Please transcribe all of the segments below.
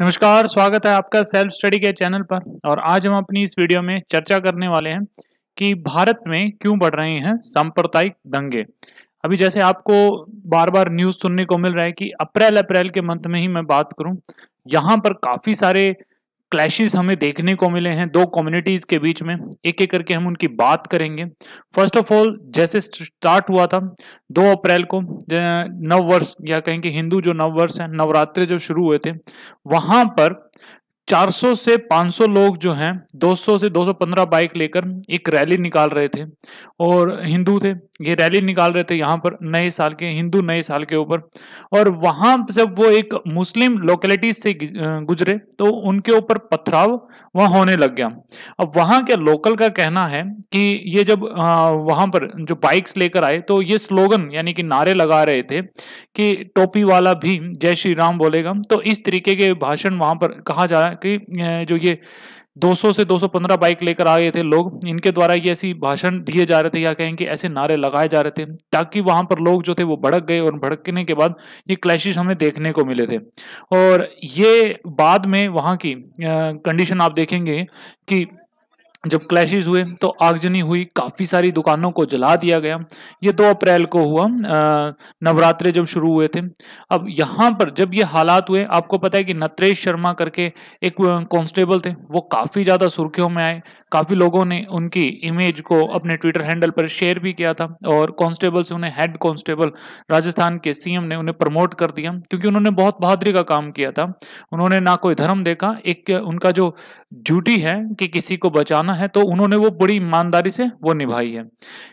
नमस्कार स्वागत है आपका सेल्फ स्टडी के चैनल पर और आज हम अपनी इस वीडियो में चर्चा करने वाले हैं कि भारत में क्यों बढ़ रहे हैं सांप्रदायिक दंगे अभी जैसे आपको बार बार न्यूज़ सुनने को मिल रहा है कि अप्रैल अप्रैल के मंथ में ही मैं बात करूं यहाँ पर काफ़ी सारे क्लैशेस हमें देखने को मिले हैं दो कम्युनिटीज़ के बीच में एक एक करके हम उनकी बात करेंगे फर्स्ट ऑफ ऑल जैसे स्टार्ट हुआ था दो अप्रैल को नववर्ष या कहें कि हिंदू जो नववर्ष है नवरात्र जो शुरू हुए थे वहाँ पर 400 से 500 लोग जो हैं 200 से 215 बाइक लेकर एक रैली निकाल रहे थे और हिंदू थे ये रैली निकाल रहे थे यहाँ पर नए साल के हिंदू नए साल के ऊपर और वहाँ जब वो एक मुस्लिम लोकेलिटीज से गुजरे तो उनके ऊपर पथराव वहाँ होने लग गया अब वहाँ के लोकल का कहना है कि ये जब वहाँ पर जो बाइक्स लेकर आए तो ये स्लोगन यानी कि नारे लगा रहे थे कि टोपी वाला भी जय श्री राम बोलेगा तो इस तरीके के भाषण वहाँ पर कहा जा रहा कि जो ये 200 से 215 बाइक लेकर आ गए थे लोग इनके द्वारा ये ऐसी भाषण दिए जा रहे थे या कहें कि ऐसे नारे लगाए जा रहे थे ताकि वहां पर लोग जो थे वो भड़क गए और भड़कने के बाद ये क्लैशिज हमें देखने को मिले थे और ये बाद में वहां की कंडीशन आप देखेंगे कि जब क्लैशेज हुए तो आगजनी हुई काफ़ी सारी दुकानों को जला दिया गया ये दो अप्रैल को हुआ नवरात्रे जब शुरू हुए थे अब यहाँ पर जब ये हालात हुए आपको पता है कि नत्रेश शर्मा करके एक कांस्टेबल थे वो काफ़ी ज़्यादा सुर्खियों में आए काफ़ी लोगों ने उनकी इमेज को अपने ट्विटर हैंडल पर शेयर भी किया था और कॉन्स्टेबल से उन्हें हेड कॉन्स्टेबल राजस्थान के सीएम ने उन्हें प्रमोट कर दिया क्योंकि उन्होंने बहुत बहादुरी का काम किया था उन्होंने ना कोई धर्म देखा एक उनका जो ड्यूटी है कि किसी को बचाना करना है तो उन्होंने वो बड़ी ईमानदारी से वो निभाई है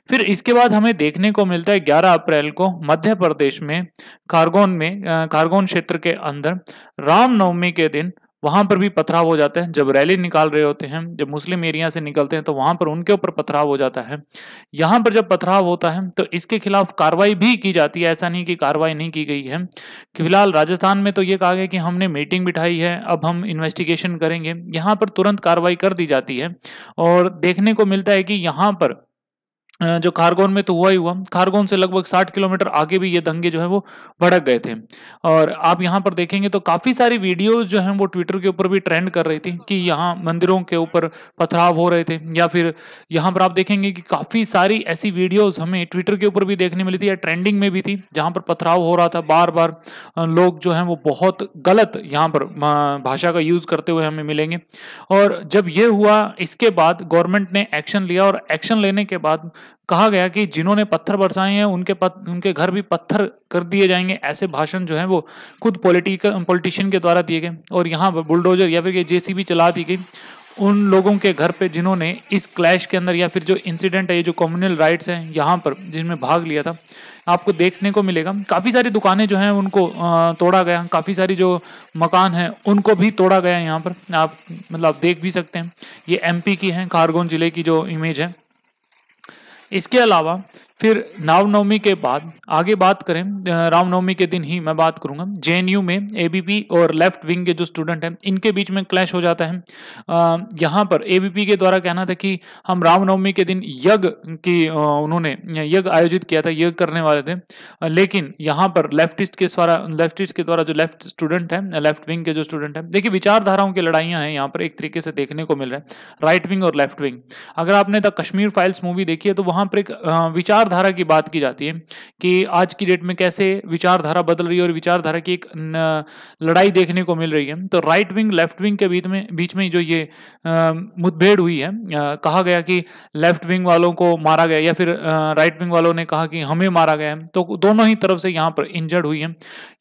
फिर इसके बाद हमें देखने को मिलता है 11 अप्रैल को मध्य प्रदेश में खारगोन में खारगोन क्षेत्र के अंदर रामनवमी के दिन वहां पर भी पथराव हो जाते हैं जब रैली निकाल रहे होते हैं जब मुस्लिम एरिया से निकलते हैं तो वहां पर उनके ऊपर पथराव हो जाता है यहाँ पर जब पथराव होता है तो इसके खिलाफ कार्रवाई भी की जाती है ऐसा नहीं कि कार्रवाई नहीं की गई है फिलहाल राजस्थान में तो ये कहा गया कि हमने मीटिंग बिठाई है अब हम इन्वेस्टिगेशन करेंगे यहाँ पर तुरंत कार्रवाई कर दी जाती है और देखने को मिलता है कि यहाँ पर जो खारगोन में तो हुआ ही हुआ खारगोन से लगभग 60 किलोमीटर आगे भी ये दंगे जो है वो भड़क गए थे और आप यहाँ पर देखेंगे तो काफ़ी सारी वीडियोज़ जो हैं वो ट्विटर के ऊपर भी ट्रेंड कर रही थी कि यहाँ मंदिरों के ऊपर पथराव हो रहे थे या फिर यहाँ पर आप देखेंगे कि काफ़ी सारी ऐसी वीडियोज़ हमें ट्विटर के ऊपर भी देखने मिली थी या ट्रेंडिंग में भी थी जहाँ पर पथराव हो रहा था बार बार लोग जो हैं वो बहुत गलत यहाँ पर भाषा का यूज़ करते हुए हमें मिलेंगे और जब ये हुआ इसके बाद गवर्नमेंट ने एक्शन लिया और एक्शन लेने के बाद कहा गया कि जिन्होंने पत्थर बरसाए हैं उनके पत, उनके घर भी पत्थर कर दिए जाएंगे ऐसे भाषण जो है वो खुद पॉलिटिकल पॉलिटिशियन के द्वारा दिए गए और यहाँ बुलडोजर या फिर जेसीबी चला दी गई उन लोगों के घर पे जिन्होंने इस क्लैश के अंदर या फिर जो इंसिडेंट है ये जो कम्युनल राइट्स हैं यहाँ पर जिनमें भाग लिया था आपको देखने को मिलेगा काफ़ी सारी दुकानें जो हैं उनको तोड़ा गया काफ़ी सारी जो मकान हैं उनको भी तोड़ा गया यहाँ पर आप मतलब आप देख भी सकते हैं ये एमपी की हैं खारगोन ज़िले की जो इमेज है इसके अलावा फिर रामनवमी के बाद आगे बात करें रामनवमी के दिन ही मैं बात करूंगा जेएनयू में एबीपी और लेफ्ट विंग के जो स्टूडेंट हैं इनके बीच में क्लैश हो जाता है यहाँ पर एबीपी के द्वारा कहना था कि हम रामनवमी के दिन यज्ञ की उन्होंने यज्ञ आयोजित किया था यज्ञ करने वाले थे लेकिन यहाँ पर लेफ्टिस्ट के द्वारा लेफ्टिस्ट के द्वारा जो लेफ्ट स्टूडेंट है लेफ्ट विंग के जो स्टूडेंट है देखिए विचारधाराओं की लड़ाइयाँ हैं यहाँ पर एक तरीके से देखने को मिल रहा है राइट विंग और लेफ्ट विंग अगर आपने द कश्मीर फाइल्स मूवी देखी है तो वहां पर एक विचार विचारधारा की बात की जाती है कि आज की डेट में कैसे विचारधारा बदल रही है और विचारधारा की एक लड़ाई देखने को मिल रही है तो राइट विंग लेफ्ट विंग के बीच में बीच में जो ये मुठभेड़ हुई है आ, कहा गया कि लेफ्ट विंग वालों को मारा गया या फिर राइट विंग वालों ने कहा कि हमें मारा गया तो दोनों ही तरफ से यहाँ पर इंजर्ड हुई है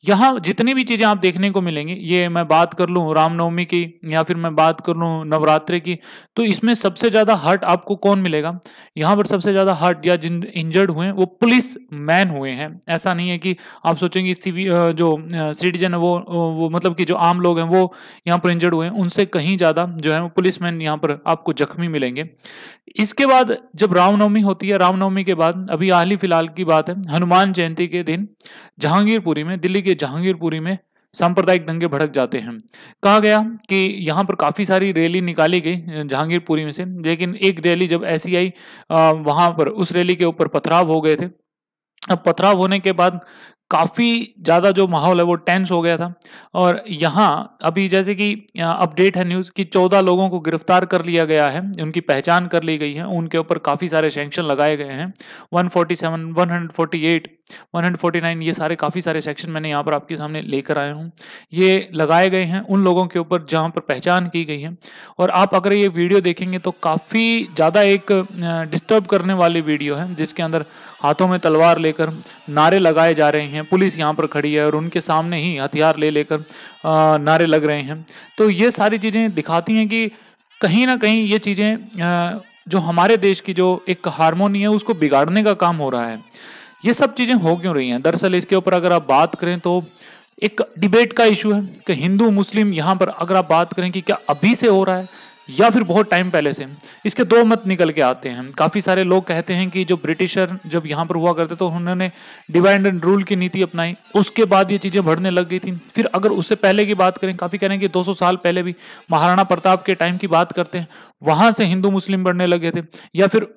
यहाँ जितनी भी चीज़ें आप देखने को मिलेंगी ये मैं बात कर लूँ रामनवमी की या फिर मैं बात कर लूँ नवरात्रि की तो इसमें सबसे ज़्यादा हर्ट आपको कौन मिलेगा यहाँ पर सबसे ज़्यादा हर्ट या जिन इंजर्ड इंजर्ड हुए हैं वो पुलिस मैन हुए हैं ऐसा नहीं है कि आप सोचेंगे सिवी जो सिटीजन है वो वो मतलब कि जो आम लोग हैं वो यहाँ पर इंजर्ड हुए हैं उनसे कहीं ज़्यादा जो है वो पुलिस मैन यहाँ पर आपको जख्मी मिलेंगे इसके बाद जब रामनवमी होती है रामनवमी के बाद अभी हाल ही फिलहाल की बात है हनुमान जयंती के दिन जहांगीरपुरी में दिल्ली के जहांगीरपुरी में सांप्रदायिक दंगे भड़क जाते हैं कहा गया कि यहाँ पर काफ़ी सारी रैली निकाली गई जहांगीरपुरी में से लेकिन एक रैली जब ऐसी आई वहाँ पर उस रैली के ऊपर पथराव हो गए थे अब पथराव होने के बाद काफ़ी ज़्यादा जो माहौल है वो टेंस हो गया था और यहाँ अभी जैसे कि अपडेट है न्यूज़ कि चौदह लोगों को गिरफ्तार कर लिया गया है उनकी पहचान कर ली गई है उनके ऊपर काफ़ी सारे सेंक्शन लगाए गए हैं 147, 148 149 ये सारे काफ़ी सारे सेक्शन मैंने यहाँ पर आपके सामने लेकर आया हूँ ये लगाए गए हैं उन लोगों के ऊपर जहाँ पर पहचान की गई है और आप अगर ये वीडियो देखेंगे तो काफ़ी ज़्यादा एक डिस्टर्ब करने वाली वीडियो है जिसके अंदर हाथों में तलवार लेकर नारे लगाए जा रहे हैं पुलिस यहाँ पर खड़ी है और उनके सामने ही हथियार ले लेकर नारे लग रहे हैं तो ये सारी चीज़ें दिखाती हैं कि कहीं ना कहीं ये चीज़ें जो हमारे देश की जो एक हारमोनी है उसको बिगाड़ने का काम हो रहा है ये सब चीजें हो क्यों रही हैं दरअसल इसके ऊपर अगर आप बात करें तो एक डिबेट का इशू है कि हिंदू मुस्लिम यहाँ पर अगर आप बात करें कि क्या अभी से हो रहा है या फिर बहुत टाइम पहले से इसके दो मत निकल के आते हैं काफ़ी सारे लोग कहते हैं कि जो ब्रिटिशर जब यहाँ पर हुआ करते तो उन्होंने डिवाइड एंड रूल की नीति अपनाई उसके बाद ये चीज़ें बढ़ने लग गई थी फिर अगर उससे पहले की बात करें काफ़ी कह रहे हैं कि 200 साल पहले भी महाराणा प्रताप के टाइम की बात करते हैं वहां से हिंदू मुस्लिम बढ़ने लगे थे या फिर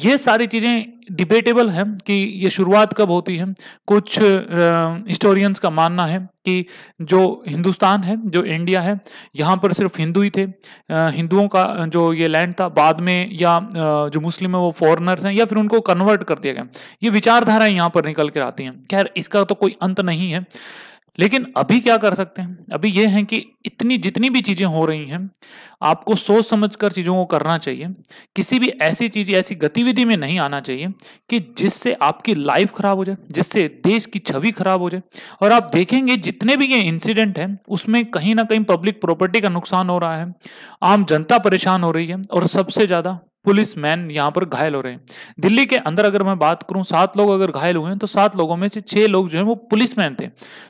ये सारी चीज़ें डिबेटेबल हैं कि ये शुरुआत कब होती है कुछ हिस्टोरियंस का मानना है कि जो हिंदुस्तान है जो इंडिया है यहाँ पर सिर्फ हिंदू ही थे हिंदुओं का जो ये लैंड था बाद में या जो मुस्लिम है वो फॉरनर्स हैं या फिर उनको कन्वर्ट कर दिया गया ये विचारधाराएं यहाँ पर निकल कर आती हैं खैर इसका तो कोई अंत नहीं है लेकिन अभी क्या कर सकते हैं अभी ये है कि इतनी जितनी भी चीज़ें हो रही हैं आपको सोच समझ कर चीज़ों को करना चाहिए किसी भी ऐसी चीज़ ऐसी गतिविधि में नहीं आना चाहिए कि जिससे आपकी लाइफ खराब हो जाए जिससे देश की छवि खराब हो जाए और आप देखेंगे जितने भी ये इंसिडेंट हैं उसमें कहीं ना कहीं पब्लिक प्रॉपर्टी का नुकसान हो रहा है आम जनता परेशान हो रही है और सबसे ज़्यादा पुलिस मैन यहाँ पर घायल हो रहे हैं दिल्ली के अंदर अगर मैं बात करूं सात लोग अगर घायल हुए हैं तो सात लोगों में से छह लोग जो हैं वो पुलिस मैन थे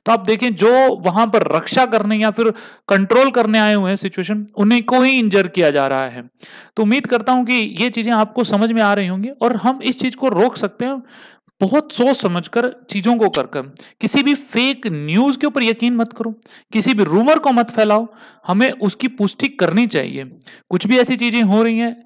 तो आप देखें जो वहां पर रक्षा करने या फिर कंट्रोल करने आए हुए हैं सिचुएशन उन्हीं को ही इंजर किया जा रहा है तो उम्मीद करता हूं कि ये चीजें आपको समझ में आ रही होंगी और हम इस चीज को रोक सकते हैं बहुत सोच कर चीजों को कर कर किसी भी फेक न्यूज के ऊपर यकीन मत करो किसी भी रूमर को मत फैलाओ हमें उसकी पुष्टि करनी चाहिए कुछ भी ऐसी चीजें हो रही हैं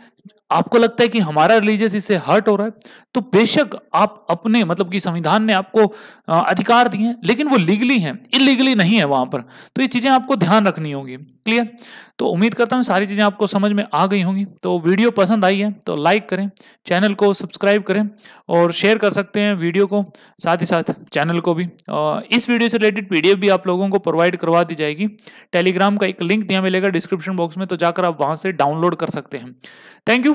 आपको लगता है कि हमारा रिलीजियस इससे हर्ट हो रहा है तो बेशक आप अपने मतलब कि संविधान ने आपको अधिकार दिए हैं लेकिन वो लीगली हैं इलीगली नहीं है वहां पर तो ये चीज़ें आपको ध्यान रखनी होगी क्लियर तो उम्मीद करता हूँ सारी चीज़ें आपको समझ में आ गई होंगी तो वीडियो पसंद आई है तो लाइक करें चैनल को सब्सक्राइब करें और शेयर कर सकते हैं वीडियो को साथ ही साथ चैनल को भी इस वीडियो से रिलेटेड पी भी आप लोगों को प्रोवाइड करवा दी जाएगी टेलीग्राम का एक लिंक दिया मिलेगा डिस्क्रिप्शन बॉक्स में तो जाकर आप वहां से डाउनलोड कर सकते हैं थैंक यू